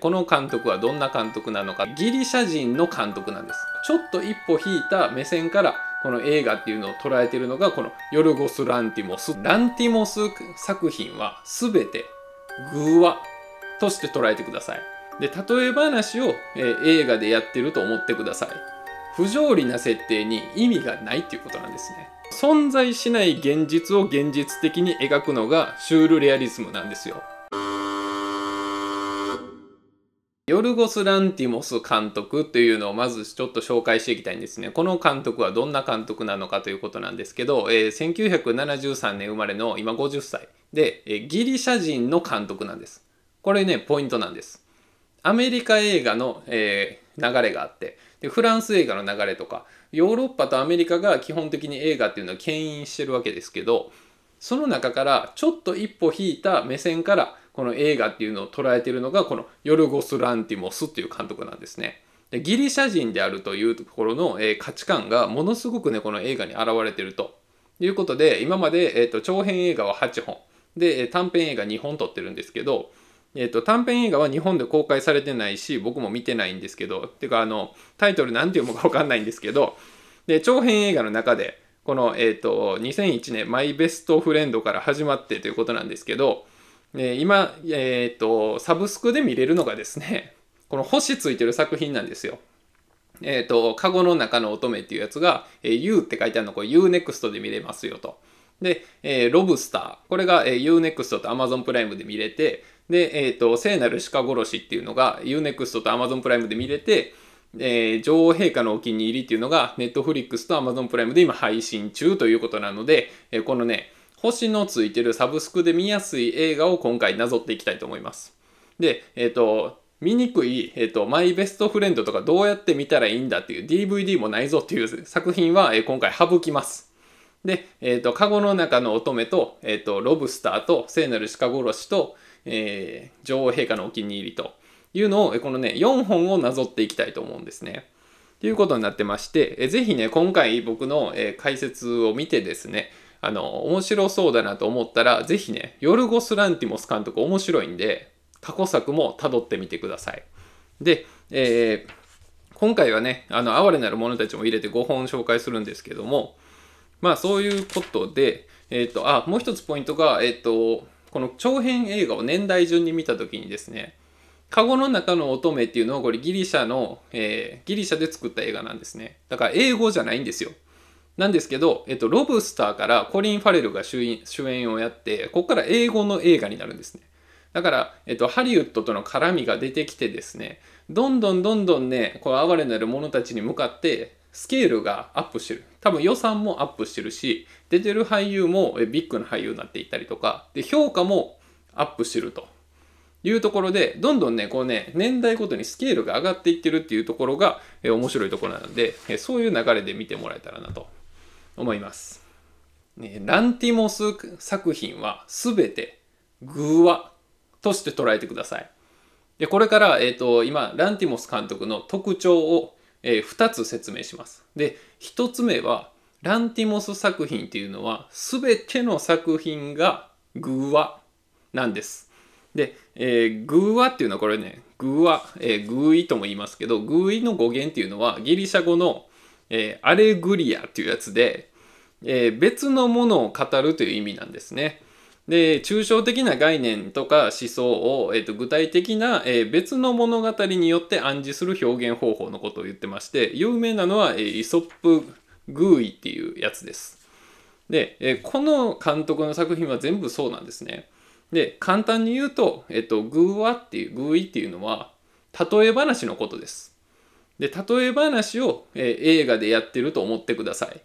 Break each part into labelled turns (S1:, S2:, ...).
S1: この監督はどんな監督なのかギリシャ人の監督なんですちょっと一歩引いた目線からこの映画っていうのを捉えてるのがこのヨルゴス・ランティモスランティモス作品は全て偶話として捉えてくださいで例え話を、えー、映画でやってると思ってください不条理な設定に意味がないっていうことなんですね存在しない現実を現実的に描くのがシュールレアリズムなんですよヨルゴス・ランティモス監督というのをまずちょっと紹介していきたいんですね。この監督はどんな監督なのかということなんですけど、えー、1973年生まれの今50歳で、えー、ギリシャ人の監督なんです。これね、ポイントなんです。アメリカ映画の、えー、流れがあってで、フランス映画の流れとか、ヨーロッパとアメリカが基本的に映画っていうのを牽引してるわけですけど、その中からちょっと一歩引いた目線からこの映画っていうのを捉えてるのがこのヨルゴス・ランティモスっていう監督なんですね。でギリシャ人であるというところの、え価値観がものすごくねこの映画に現れてるということで今まで、えーと、長編映画は8本で短編映画2本撮ってるんですけど、えーと、短編映画は日本で公開されてないし僕も見てないんですけどっていうかあのタイトル何て読むか分かんないんですけどで長編映画の中でこの、えーと2001年「マイベストフレンド」から始まってということなんですけどえー、今、えっ、と、サブスクで見れるのがですね、この星ついてる作品なんですよ。えっ、と、カゴの中の乙女っていうやつが、えー、U って書いてあるのこれ UNEXT で見れますよと。で、えー、ロブスター。これが、えー、UNEXT と Amazon プライムで見れて、で、えっ、と、聖なる鹿殺しっていうのが UNEXT と Amazon プライムで見れて、えー、女王陛下のお気に入りっていうのがネットフリックスとアマゾンプライムで今配信中ということなので、えー、このね、星のついてるサブスクで見やすい映画を今回なぞっていきたいと思います。で、えっ、ー、と、見にくい、えっ、ー、と、マイベストフレンドとかどうやって見たらいいんだっていう DVD もないぞっていう作品は、えー、今回省きます。で、えっ、ー、と、カゴの中の乙女と、えっ、と、ロブスターと、聖なる鹿殺しと、えー、女王陛下のお気に入りというのを、このね、4本をなぞっていきたいと思うんですね。ということになってまして、えー、ぜひね、今回僕の、え解説を見てですね、あの、面白そうだなと思ったら、ぜひね、ヨルゴス・ランティモス監督面白いんで、過去作も辿ってみてください。で、えー、今回はね、あの、哀れなる者たちも入れて5本紹介するんですけども、まあそういうことで、えっ、ー、と、あ、もう一つポイントが、えっ、ー、と、この長編映画を年代順に見た時にですね、カゴの中の乙女っていうのはこれギリシャの、えー、ギリシャで作った映画なんですね。だから英語じゃないんですよ。なんですけど、えっと、ロブスターからコリン・ファレルが主演をやって、ここから英語の映画になるんですね。だから、えっと、ハリウッドとの絡みが出てきてですね、どんどんどんどんね、こう、哀れなる者たちに向かって、スケールがアップしてる。多分予算もアップしてるし、出てる俳優もビッグな俳優になっていったりとか、で、評価もアップしてるというところで、どんどんね、こうね、年代ごとにスケールが上がっていってるっていうところが、え面白いところなので、えそういう流れで見てもらえたらなと思います。ね、ランティモス作品は全て偶話として捉えてください。でこれから、えーと、今ランティモス監督の特徴を、えー、2つ説明します。で1つ目はランティモス作品っていうのは全ての作品が偶話なんです。で、えー、偶話っていうのはこれね偶話、えー、偶意とも言いますけど偶意の語源っていうのはギリシャ語の、えー、アレグリアっていうやつでえー、別のものを語るという意味なんですね。で抽象的な概念とか思想を、えーと、具体的な、えー、別の物語によって暗示する表現方法のことを言ってまして有名なのは、えー、イソップ・グーイっていうやつです。で、えー、この監督の作品は全部そうなんですね。で簡単に言うと,、えーと、グーワっていうグーイっていうのは例え話のことです。で例え話を、え映画でやってると思ってください。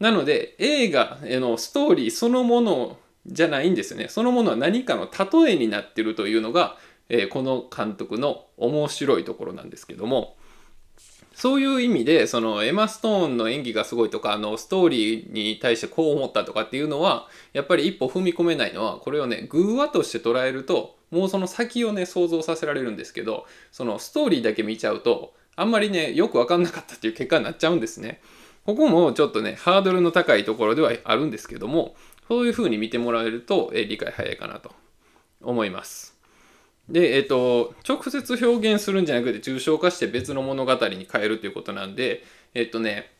S1: なので映画のストーリーそのものじゃないんですよねそのものは何かの例えになってるというのが、えー、この監督の面白いところなんですけどもそういう意味でそのエマ・ストーンの演技がすごいとかあのストーリーに対してこう思ったとかっていうのはやっぱり一歩踏み込めないのはこれをね偶話として捉えるともうその先をね想像させられるんですけどそのストーリーだけ見ちゃうとあんまりねよく分かんなかったっていう結果になっちゃうんですね。ここもちょっとね、ハードルの高いところではあるんですけども、そういうふうに見てもらえると、え理解早いかなと思います。で、えっ、と、直接表現するんじゃなくて、抽象化して別の物語に変えるということなんで、えっ、とね、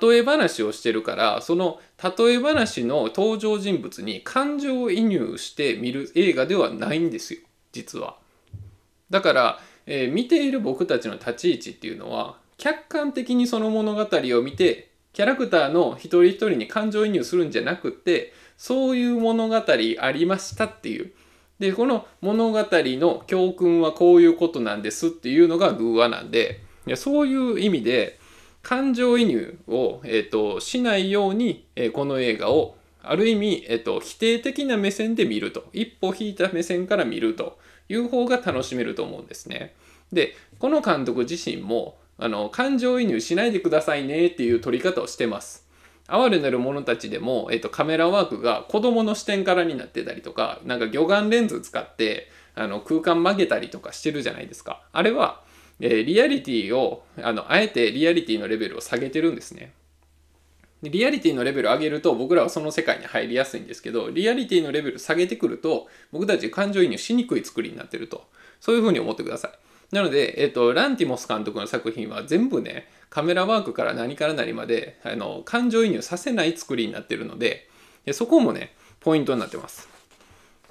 S1: 例え話をしてるからその例え話の登場人物に感情を移入して見る映画ではないんですよ実は。だから、えー、見ている僕たちの立ち位置っていうのは客観的にその物語を見てキャラクターの一人一人に感情移入するんじゃなくてそういう物語ありましたっていうでこの物語の教訓はこういうことなんですっていうのが偶話なんでいやそういう意味で感情移入を、えーと、しないように、えー、この映画をある意味、えーと否定的な目線で見ると一歩引いた目線から見るという方が楽しめると思うんですね。でこの監督自身もあの感情移入しないでくださいねっていう撮り方をしてます。哀れなる者たちでも、えっと、カメラワークが子供の視点からになってたりとか、なんか魚眼レンズ使ってあの空間曲げたりとかしてるじゃないですか。あれは、えー、リアリティを、あの、あえてリアリティのレベルを下げてるんですね。リアリティのレベルを上げると僕らはその世界に入りやすいんですけど、リアリティのレベル下げてくると僕たち感情移入しにくい作りになってると。そういうふうに思ってください。なので、えっと、ランティモス監督の作品は全部ね、カメラワークから何から何まで、あの、感情移入させない作りになってるので、でそこもね、ポイントになってます。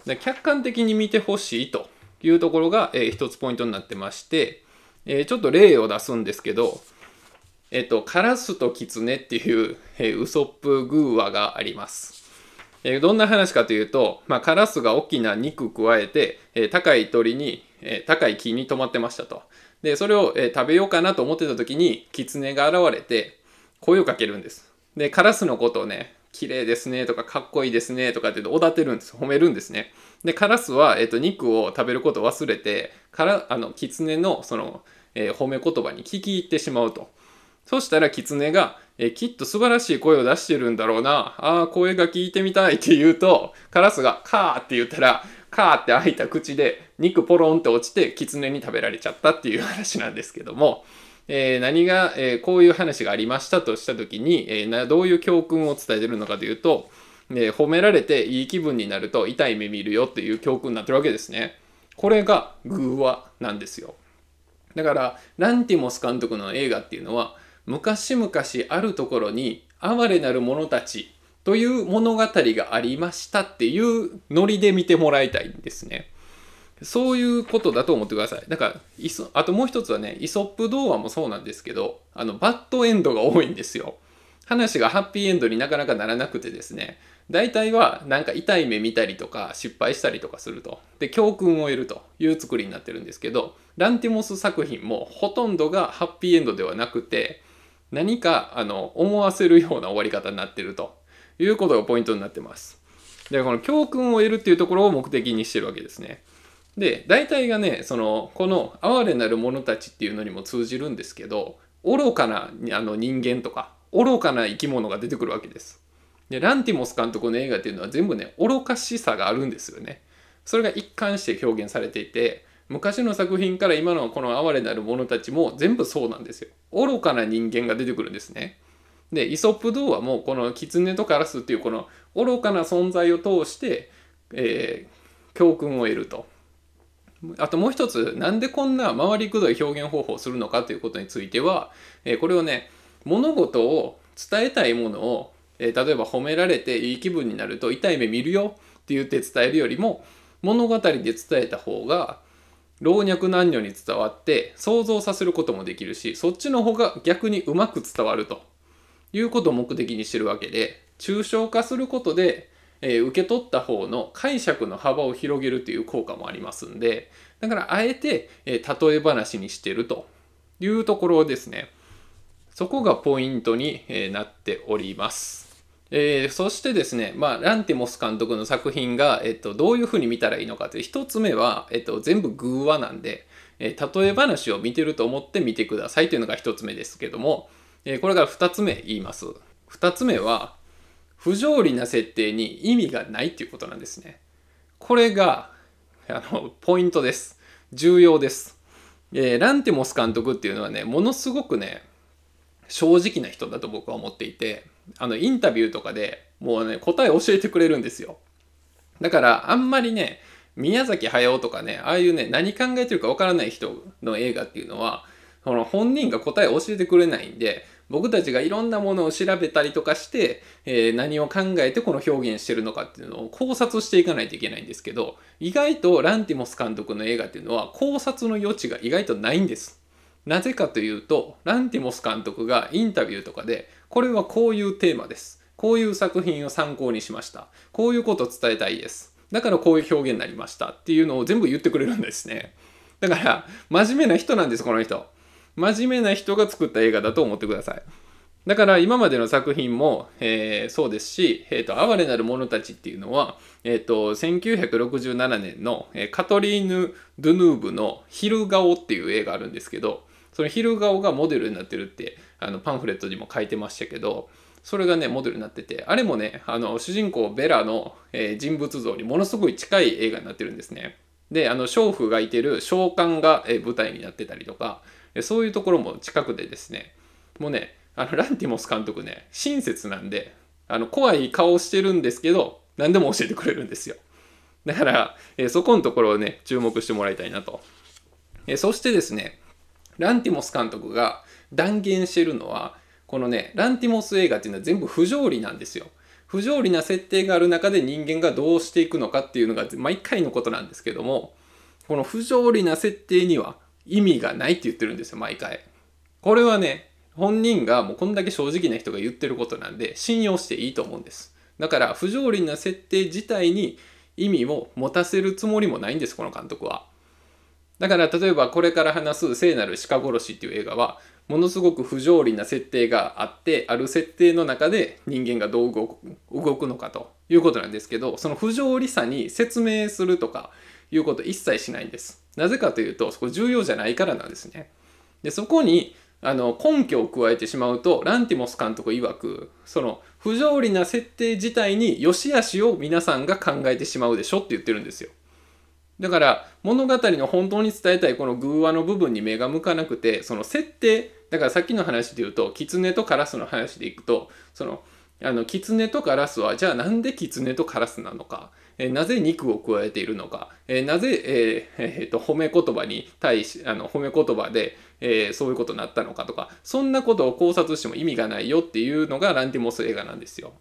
S1: で客観的に見てほしいというところが、えー、一つポイントになってまして、えー、ちょっと例を出すんですけど、えっ、と、カラスとキツネっていう、えー、ウソップ偶話があります。えー、どんな話かというと、まあ、カラスが大きな肉加えて、えー、高い鳥に、えー、高い木に止まってましたと。で、それを、えー、食べようかなと思ってた時に、キツネが現れて、声をかけるんです。で、カラスのことをね、綺麗ですねとか、かっこいいですねとかっておだてるんです。褒めるんですね。で、カラスは、えっ、ー、と、肉を食べることを忘れて、から、あの、キツネの、その、えー、褒め言葉に聞き入ってしまうと。そしたらキツネが、えー、きっと素晴らしい声を出してるんだろうな。ああ、声が聞いてみたいって言うと、カラスがカーって言ったら、カーって開いた口で肉ポロンって落ちて、狐に食べられちゃったっていう話なんですけども、えー、何が、えー、こういう話がありましたとした時に、えー、などういう教訓を伝えてるのかというと、え褒められていい気分になると痛い目見るよっていう教訓になってるわけですね。これが偶話なんですよ。だから、ランティモス監督の映画っていうのは、昔々あるところに哀れなる者たちという物語がありましたっていうノリで見てもらいたいんですね。そういうことだと思ってください。だから、いソあともう一つはね、イソップ童話もそうなんですけど、あの、バッドエンドが多いんですよ。話がハッピーエンドになかなかならなくてですね、大体はなんか痛い目見たりとか失敗したりとかすると。で、教訓を得るという作りになってるんですけど、ランティモス作品もほとんどがハッピーエンドではなくて、何かあの思わせるような終わり方になってるということがポイントになってます。で、この教訓を得るっていうところを目的にしてるわけですね。で大体がねそのこの哀れなる者たちっていうのにも通じるんですけど愚かなあの人間とか愚かな生き物が出てくるわけです。でランティモス監督の映画っていうのは全部ね愚かしさがあるんですよね。それが一貫して表現されていて昔の作品から今のこの哀れなる者たちも全部そうなんですよ。愚かな人間が出てくるんですね。でイソップ童話もこの狐とカラスっていうこの愚かな存在を通して、えー、教訓を得ると。あともう一つ、なんでこんな回りくどい表現方法をするのかということについては、えこれをね、物事を伝えたいものを、え例えば褒められていい気分になると痛い目見るよって言って伝えるよりも、物語で伝えた方が老若男女に伝わって想像させることもできるし、そっちの方が逆にうまく伝わるということを目的にしてるわけで、抽象化することでえー、受け取った方の解釈の幅を広げるという効果もありますんで、だからあえて、えー、例え話にしてるというところですね。そこがポイントに、なっております。えー、そしてですね、まあ、ランティモス監督の作品が、えっと、どういうふうに見たらいいのかという1つ目は、えっと、全部偶話なんで、えー、例え話を見てると思って見てくださいというのが1つ目ですけども、えー、これから2つ目言います。二つ目は、不条理な設定に意味がないっていうことなんですね。これが、あの、ポイントです。重要です。えー、ランティモス監督っていうのはね、ものすごくね、正直な人だと僕は思っていて、あの、インタビューとかでもうね、答え教えてくれるんですよ。だから、あんまりね、宮崎駿とかね、ああいうね、何考えてるかわからない人の映画っていうのは、その本人が答え教えてくれないんで、僕たちがいろんなものを調べたりとかして、えー、何を考えてこの表現してるのかっていうのを考察していかないといけないんですけど意外とランティモス監督の映画っていうのは考察の余地が意外とないんです。なぜかというとランティモス監督がインタビューとかでこれはこういうテーマです。こういう作品を参考にしました。こういうことを伝えたいです。だからこういう表現になりましたっていうのを全部言ってくれるんですね。だから真面目な人なんですこの人。真面目な人が作った映画だと思ってください。だから今までの作品も、えー、そうですし、えーと、哀れなる者たちっていうのは、えーと、1967年の、カトリーヌ・ドゥヌーブの「昼顔」っていう映画あるんですけどその昼顔がモデルになってるってあのパンフレットにも書いてましたけどそれがねモデルになっててあれもねあの主人公ベラの、えー、人物像にものすごい近い映画になってるんですね。であの娼婦がいてる召喚が、えー、舞台になってたりとかそういうところも近くでですね、もうね、あのランティモス監督ね、親切なんで、あの怖い顔してるんですけど、何でも教えてくれるんですよ。だから、えそこのところをね、注目してもらいたいなと。えそしてですね、ランティモス監督が断言してるのは、このね、ランティモス映画っていうのは全部不条理なんですよ。不条理な設定がある中で人間がどうしていくのかっていうのが毎回のことなんですけども、この不条理な設定には意味がないって言ってるんですよ、毎回。これはね、本人がもうこんだけ正直な人が言ってることなんで、信用していいと思うんです。だから、不条理な設定自体に意味を持たせるつもりもないんです、この監督は。だから、例えばこれから話す聖なる鹿殺しっていう映画は、ものすごく不条理な設定があって、ある設定の中で人間がどう動くのかということなんですけど、その不条理さに説明するとか、いうこと一切しないんです。なぜかというと、そこ重要じゃないからなんですね。で、そこに、あの、根拠を加えてしまうと、ランティモス監督曰く、その、不条理な設定自体に良し悪しを皆さんが考えてしまうでしょって言ってるんですよ。だから物語の本当に伝えたいこの偶話の部分に目が向かなくてその設定だからさっきの話で言うと狐とカラスの話でいくとそのあの狐とカラスはじゃあなんで狐とカラスなのかえなぜ肉を加えているのか、えなぜ、えー、えー、と褒め言葉に対しあの褒め言葉で、えー、そういうことになったのかとかそんなことを考察しても意味がないよっていうのがランティモス映画なんですよ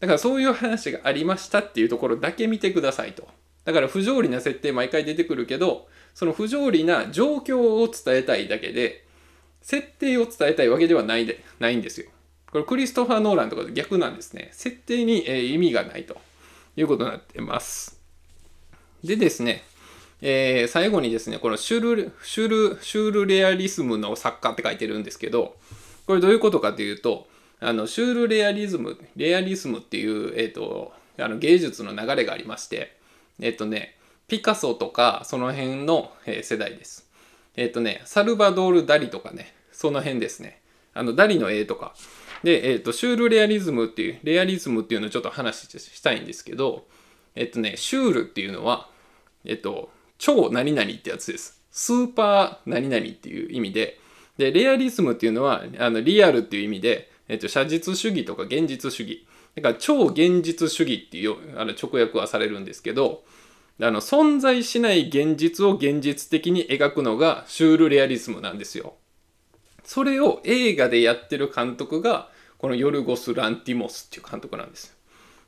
S1: だからそういう話がありましたっていうところだけ見てくださいとだから不条理な設定毎回出てくるけどその不条理な状況を伝えたいだけで設定を伝えたいわけではないでないんですよこれクリストファー・ノーランとかと逆なんですね設定に、えー、意味がないということになってます。でですね、えー、最後にですね、このシュル、シュル、シュルレアリズムの作家って書いてるんですけど、これどういうことかというと、あの、シュールレアリズム、レアリズムっていう、えっ、ー、と、あの芸術の流れがありまして、えっ、ー、とね、ピカソとかその辺の、え世代です。えっ、とね、サルバドール・ダリとかね、その辺ですね。あの、ダリの絵とか、で、えっ、ー、と、シュールレアリズムっていう、レアリズムっていうのをちょっと話したいんですけど、えっ、ー、とね、シュールっていうのは、えっ、ー、と、超何々ってやつです。スーパー何々っていう意味で、で、レアリズムっていうのは、あの、リアルっていう意味で、えっと、写実主義とか現実主義。だから、超現実主義っていう、あの、直訳はされるんですけど、あの、存在しない現実を現実的に描くのがシュールレアリズムなんですよ。それを映画でやってる監督がこのヨルゴス・ランティモスっていう監督なんです。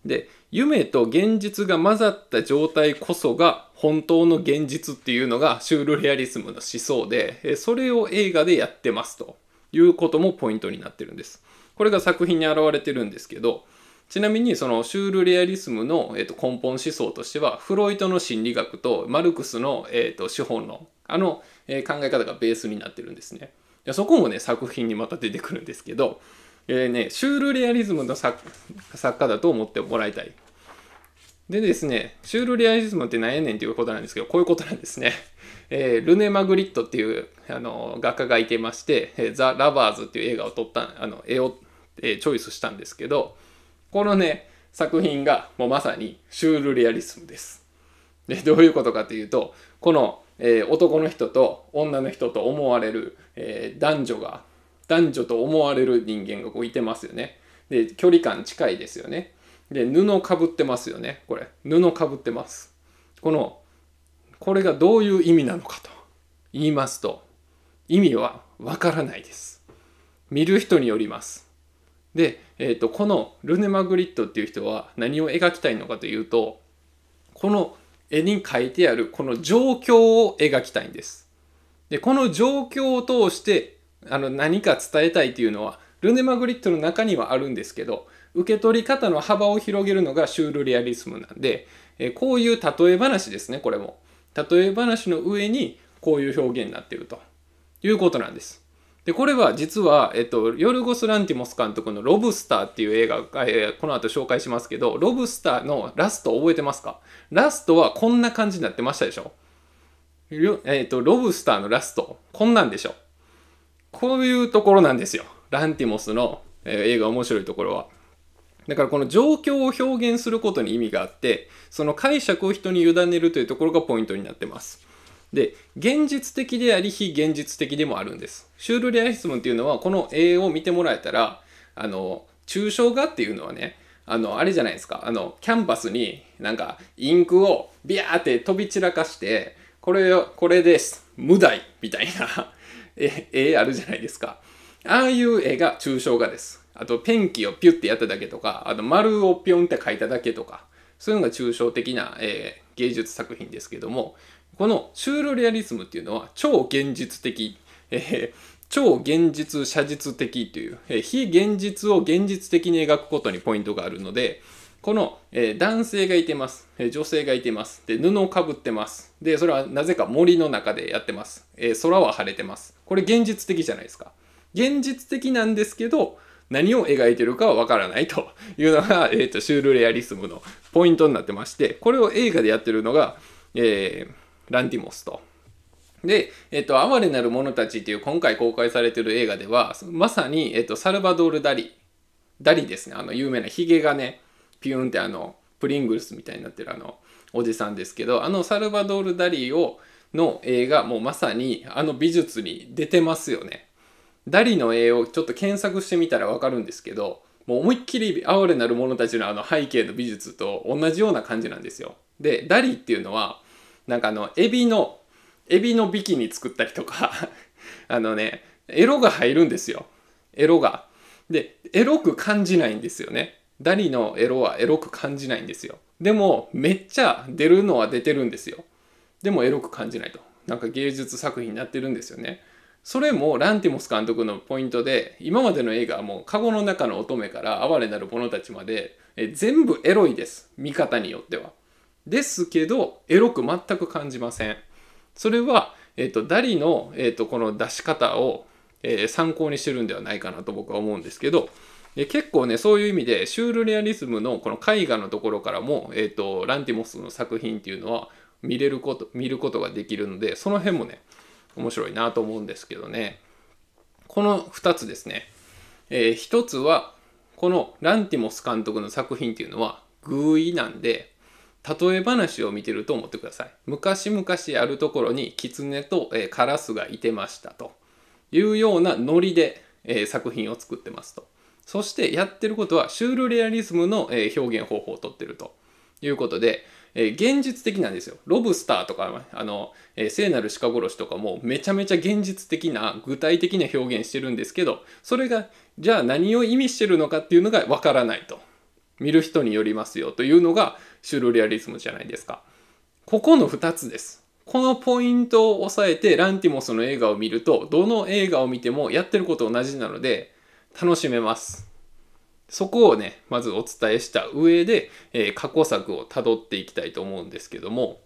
S1: で、夢と現実が混ざった状態こそが本当の現実っていうのがシュールレアリスムの思想で、それを映画でやってますということもポイントになってるんです。これが作品に現れてるんですけど、ちなみにそのシュールレアリスムの、えー、と根本思想としてはフロイトの心理学とマルクスの、えー、と資本論あの、え考え方がベースになってるんですね。そこもね作品にまた出てくるんですけどえー、ね、シュールレアリズムの作作家だと思ってもらいたい。でですね、シュールレアリズムって何やねんっていうことなんですけど、こういうことなんですね。えー、ルネ・マグリットっていうあの画家がいてまして、えザ・ラバーズっていう映画を撮ったあの絵を、えー、チョイスしたんですけど、このね、作品がもうまさにシュールレアリズムです。でどういうことかというと、この、えー、男の人と女の人と思われる、えー、男女が男女と思われる人間がこういてますよね。で、距離感近いですよね。で、布をかぶってますよね。これ。布をかぶってます。この、これがどういう意味なのかと言いますと、意味はわからないです。見る人によります。で、えーと、とこのルネ・マグリットっていう人は何を描きたいのかというとこの絵に描いてあるこの状況を描きたいんです。でこの状況を通してあの何か伝えたいというのはルネ・マグリットの中にはあるんですけど受け取り方の幅を広げるのがシュールリアリズムなんで、えこういう例え話ですねこれも例え話の上にこういう表現になっているということなんです。でこれは実は、えっと、ヨルゴス・ランティモス監督の「ロブスター」っていう映画、えー、この後紹介しますけどロブスターのラスト覚えてますかラストはこんな感じになってましたでしょえっと、ロブスターのラストこんなんでしょこういうところなんですよ。ランティモスの、え映画面白いところは。だからこの状況を表現することに意味があって、その解釈を人に委ねるというところがポイントになってます。で、現実的であり非現実的でもあるんです。シュールレアリスムっていうのはこの絵を見てもらえたら、あの、抽象画っていうのはね、あの、あれじゃないですか。あの、キャンバスになんかインクをビャーって飛び散らかして、これ、これです。無題みたいな絵あるじゃないですか。ああいう絵が抽象画です。あとペンキをピュッてやっただけとか、あと丸をピョンって描いただけとか、そういうのが抽象的な、えー、芸術作品ですけども、このシュールレアリズムっていうのは超現実的、えー、超現実写実的という、えー、非現実を現実的に描くことにポイントがあるので、この、えー、男性がいてます、えー、女性がいてます、で布をかぶってます、でそれはなぜか森の中でやってます、えー、空は晴れてます。これ現実的じゃないですか。現実的なんですけど、何を描いてるかはわからないと いうのが、えーと、シュールレアリスムのポイントになってまして、これを映画でやってるのが、えー、ランティモスと。で、えっ、ー、と、哀れなる者たちという今回公開されてる映画では、まさに、えっ、ー、と、サルバドール・ダリ、ダリですね、あの有名なヒゲがね、ピューンってあのプリングルスみたいになってるあのおじさんですけどあのサルバドール・ダリをの映画もうまさにあの美術に出てますよね。ダリの絵をちょっと検索してみたらわかるんですけどもう思いっきり哀れなる者たちのあの背景の美術と同じような感じなんですよ。でダリっていうのはなんかあのエビのエビのビキニ作ったりとか あのねエロが入るんですよエロが。でエロく感じないんですよね。ダリのエロはエロく感じないんですよ。でも、めっちゃ出るのは出てるんですよ。でも、エロく感じないと。なんか芸術作品になってるんですよね。それもランティモス監督のポイントで、今までの映画はもう、カゴの中の乙女から哀れなる者たちまで、え全部エロいです。見方によっては。ですけど、エロく全く感じません。それは、えっ、ー、と、ダリの、えっ、ー、と、この出し方を、えー、参考にしてるんではないかなと僕は思うんですけど、で結構ねそういう意味でシュールレアリズムのこの絵画のところからも、えーと、ランティモスの作品っていうのは見れること見ることができるのでその辺もね面白いなと思うんですけどねこの2つですね、えー、1つはこのランティモス監督の作品っていうのは偶意なんで例え話を見てると思ってください昔々あるところに狐と、えー、カラスがいてましたというようなノリで、えー、作品を作ってますと。そしてやってることはシュールレアリズムの表現方法をとってるということで、え現実的なんですよ。ロブスターとか、あの、え聖なる鹿殺しとかもめちゃめちゃ現実的な、具体的な表現してるんですけど、それが、じゃあ何を意味してるのかっていうのがわからないと。見る人によりますよというのがシュールレアリズムじゃないですか。ここの2つです。このポイントを押さえてランティモスの映画を見ると、どの映画を見てもやってること同じなので、楽しめます。そこをね、まずお伝えした上で、えー、過去作をたどっていきたいと思うんですけども、